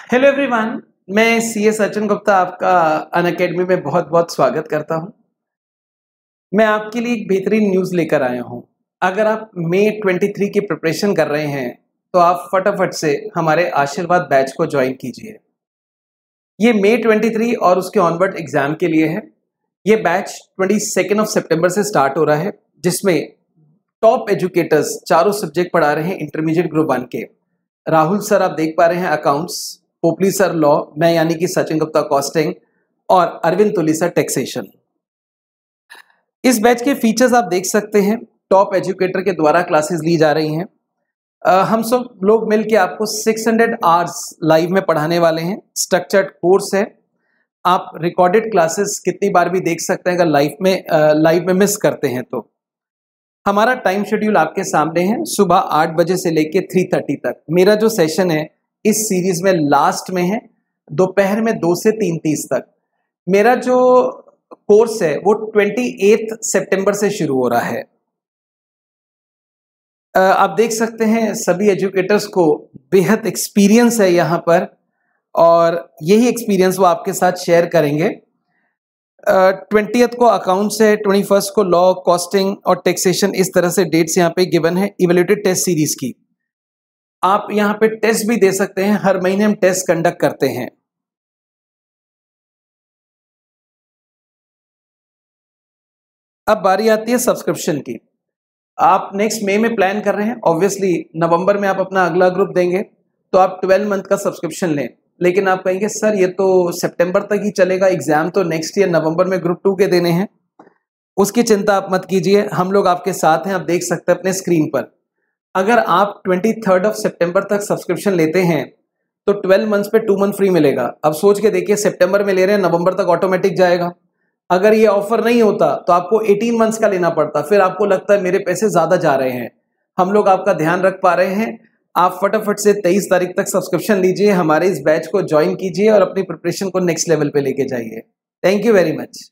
hello everyone मैं C S Sachin Gupta आपका अन academy में बहुत बहुत स्वागत करता हूं मैं आपके लिए एक बेहतरीन न्यूज़ लेकर आया हूं अगर आप मई 23 की प्रिपरेशन कर रहे हैं तो आप फटाफट से हमारे आशीर्वाद बैच को ज्वाइन कीजिए ये मई 23 और उसके ऑनवर्ड एग्ज़ाम के लिए है ये बैच ट्वेंटी ऑफ सेप्टेम्बर से स्टार्ट हो रहा है जिसमें टॉप एजुकेटर्स चारों सब्जेक्ट पढ़ा रहे हैं इंटरमीडिएट ग्रुप वन के राहुल सर आप देख पा रहे हैं अकाउंट्स सर लॉ मैं यानी कि सचिन गुप्ता कॉस्टिंग और अरविंद सर टैक्सेशन इस बैच के फीचर्स आप देख सकते हैं टॉप एजुकेटर के द्वारा क्लासेस ली जा रही हैं हम सब लोग मिलकर आपको 600 आवर्स लाइव में पढ़ाने वाले हैं स्ट्रक्चर्ड कोर्स है आप रिकॉर्डेड क्लासेस कितनी बार भी देख सकते हैं अगर लाइफ में लाइव में मिस करते हैं तो हमारा टाइम शेड्यूल आपके सामने है सुबह आठ बजे से लेके थ्री थर्टी तक मेरा जो सेशन है इस सीरीज में लास्ट में है दोपहर में दो से तीन तीस तक मेरा जो कोर्स है वो ट्वेंटी एथ सेप्टेम्बर से शुरू हो रहा है आप देख सकते हैं सभी एजुकेटर्स को बेहद एक्सपीरियंस है यहाँ पर और यही एक्सपीरियंस वो आपके साथ शेयर करेंगे ट्वेंटी को अकाउंट्स है ट्वेंटी फर्स्ट को लॉ कॉस्टिंग और टैक्सेशन इस तरह से डेट्स यहाँ पे गिवन है इवेल्यूटेड टेस्ट सीरीज की आप यहाँ पे टेस्ट भी दे सकते हैं हर महीने हम टेस्ट कंडक्ट करते हैं अब बारी आती है सब्सक्रिप्शन की आप नेक्स्ट मई में प्लान कर रहे हैं ऑब्वियसली नवंबर में आप अपना अगला ग्रुप देंगे तो आप ट्वेल्व मंथ का सब्सक्रिप्शन लें लेकिन आप कहेंगे सर ये तो सितंबर तक ही चलेगा एग्जाम तो नेक्स्ट ईयर नवंबर में ग्रुप टू के देने हैं उसकी चिंता आप मत कीजिए हम लोग आपके साथ हैं आप देख सकते हैं अपने स्क्रीन पर अगर आप ट्वेंटी थर्ड ऑफ सेप्टेम्बर तक सब्सक्रिप्शन लेते हैं तो ट्वेल्व मंथ्स पे टू मंथ फ्री मिलेगा अब सोच के देखिए सितंबर में ले रहे हैं नवंबर तक ऑटोमेटिक जाएगा अगर ये ऑफर नहीं होता तो आपको 18 मंथ्स का लेना पड़ता फिर आपको लगता है मेरे पैसे ज़्यादा जा रहे हैं हम लोग आपका ध्यान रख पा रहे हैं आप फटाफट से 23 तारीख तक सब्सक्रिप्शन लीजिए हमारे इस बैच को ज्वाइन कीजिए और अपनी प्रिपरेशन को नेक्स्ट लेवल पे लेके जाइए थैंक यू वेरी मच